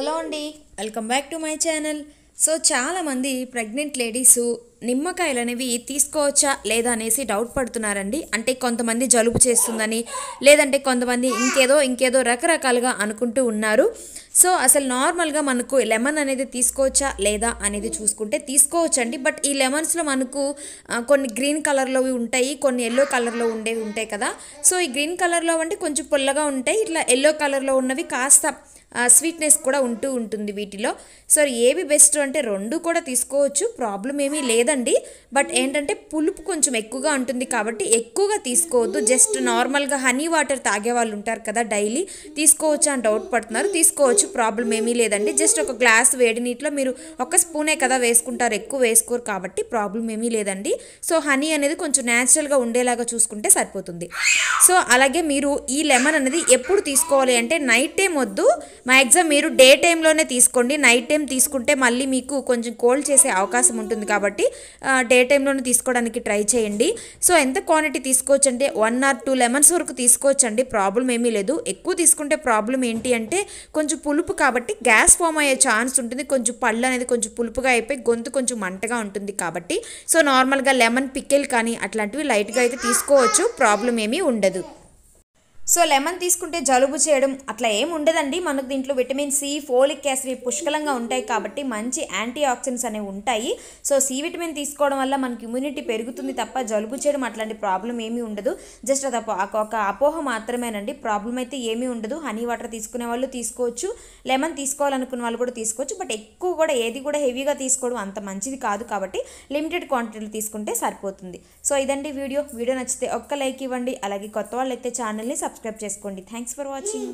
hello అండి welcome back to my channel so చాలామంది pregnant ladies నిమ్మకాయలు అనేవి తీసుకోవచ్చా లేదా అనేసి డౌట్ పడుతున్నారండి అంటే కొంతమంది జలుబు చేస్తుందని లేదంటే కొంతమంది ఇంకేదో ఇంకేదో రకరకాలుగా అనుకుంటూ ఉన్నారు సో అసలు నార్మల్గా మనకు లెమన్ అనేది తీసుకోవచ్చా లేదా అనేది చూసుకుంటే తీసుకోవచ్చండి బట్ ఈ లెమన్స్లో మనకు కొన్ని గ్రీన్ కలర్లోవి ఉంటాయి కొన్ని ఎల్లో కలర్లో ఉండేవి ఉంటాయి కదా సో ఈ గ్రీన్ కలర్లో అంటే కొంచెం పుల్లగా ఉంటాయి ఇట్లా ఎల్లో కలర్లో ఉన్నవి కాస్త స్వీట్నెస్ కూడా ఉంటూ ఉంటుంది వీటిలో సో ఏవి బెస్ట్ అంటే రెండు కూడా తీసుకోవచ్చు ప్రాబ్లం ఏమీ లేదండి బట్ ఏంటంటే పులుపు కొంచెం ఎక్కువగా ఉంటుంది కాబట్టి ఎక్కువగా తీసుకోవద్దు జస్ట్ నార్మల్గా హనీ వాటర్ తాగే వాళ్ళు ఉంటారు కదా డైలీ తీసుకోవచ్చు అని డౌట్ పడుతున్నారు తీసుకోవచ్చు ప్రాబ్లం ఏమీ లేదండి జస్ట్ ఒక గ్లాస్ వేడి నీటిలో మీరు ఒక స్పూనే కదా వేసుకుంటారు ఎక్కువ వేసుకోరు కాబట్టి ప్రాబ్లం ఏమీ లేదండి సో హనీ అనేది కొంచెం న్యాచురల్గా ఉండేలాగా చూసుకుంటే సరిపోతుంది సో అలాగే మీరు ఈ లెమన్ అనేది ఎప్పుడు తీసుకోవాలి అంటే నైట్ టైం వద్దు మ్యాక్సిమం మీరు డే టైంలోనే తీసుకోండి నైట్ టైం తీసుకుంటే మళ్ళీ మీకు కొంచెం కోల్డ్ చేసే అవకాశం ఉంటుంది కాబట్టి డే టైంలోనే తీసుకోవడానికి ట్రై చేయండి సో ఎంత క్వాంటిటీ తీసుకోవచ్చు అంటే వన్ ఆర్ టూ లెమన్స్ వరకు తీసుకోవచ్చండి ప్రాబ్లం ఏమీ లేదు ఎక్కువ తీసుకుంటే ప్రాబ్లం ఏంటి అంటే కొంచెం పులుపు కాబట్టి గ్యాస్ ఫామ్ అయ్యే ఛాన్స్ ఉంటుంది కొంచెం పళ్ళు అనేది కొంచెం పులుపుగా అయిపోయి గొంతు కొంచెం మంటగా ఉంటుంది కాబట్టి సో నార్మల్గా లెమన్ పిక్కెల్ కానీ అట్లాంటివి లైట్గా అయితే తీసుకోవచ్చు ప్రాబ్లం ఏమీ ఉండదు సో లెమన్ తీసుకుంటే జలుబు చేయడం అట్లా ఏం ఉండదండి మనకు దీంట్లో విటమిన్ సి ఫోలిక్ యాసిడ్ పుష్కలంగా ఉంటాయి కాబట్టి మంచి యాంటీ ఆక్సిడెంట్స్ అనేవి ఉంటాయి సో సి విటమిన్ తీసుకోవడం వల్ల మనకి ఇమ్యూనిటీ పెరుగుతుంది తప్ప జలుబు చేయడం అట్లాంటి ప్రాబ్లం ఏమీ ఉండదు జస్ట్ అది ఒక అపోహ మాత్రమేనండి ప్రాబ్లం అయితే ఏమీ ఉండదు హనీ వాటర్ తీసుకునే వాళ్ళు తీసుకోవచ్చు లెమన్ తీసుకోవాలనుకున్న వాళ్ళు కూడా తీసుకోవచ్చు బట్ ఎక్కువ కూడా ఏది కూడా హెవీగా తీసుకోవడం అంత మంచిది కాదు కాబట్టి లిమిటెడ్ క్వాంటిటీలు తీసుకుంటే సరిపోతుంది సో ఇదండి వీడియో వీడియో నచ్చితే ఒక్క లైక్ ఇవ్వండి అలాగే కొత్త వాళ్ళు అయితే ఛానల్ని సబ్స్క్రైబ్ సబ్స్క్రైబ్ చేసుకోండి థ్యాంక్స్ ఫర్ వాచింగ్